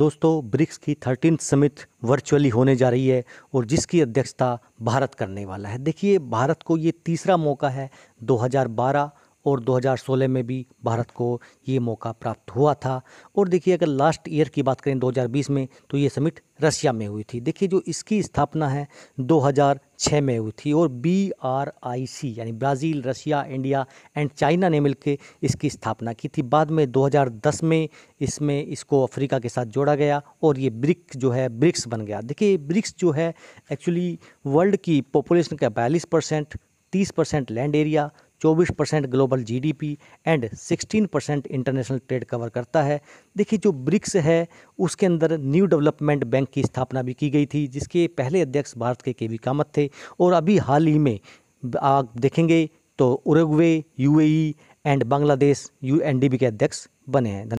दोस्तों ब्रिक्स की thirteen summit virtually होने जा रही है और जिसकी अध्यक्षता भारत करने वाला है देखिए भारत को ये तीसरा मौका है 2012 और 2016 में भी भारत को ये मौका प्राप्त हुआ था और देखिए अगर लास्ट ईयर की बात करें 2020 में तो ये समिट रसिया में हुई थी देखिए जो इसकी स्थापना है 2006 में हुई थी और बी आर आई सी यानी Brazil Russia India and China ने मिलकर इसकी स्थापना की थी बाद में 2010 में इसमें इसको अफ्रीका के साथ जोड़ा गया और ये ब्रिक जो है ब्रिक्स बन गया देखिए ब्रिक्स जो है एक्चुअली वर्ल्ड की पॉपुलेशन का बयालीस परसेंट तीस percent land area 24 percent global GDP and 16 percent international trade cover करता है देखिए जो ब्रिक्स है उसके अंदर न्यू डेवलपमेंट बैंक की स्थापना भी की गई थी जिसके पहले अध्यक्ष भारत के के वी कामत थे और अभी हाल ही में आप देखेंगे तो Uruguay UAE and Bangladesh UNDB के अध्यक्ष बने हैं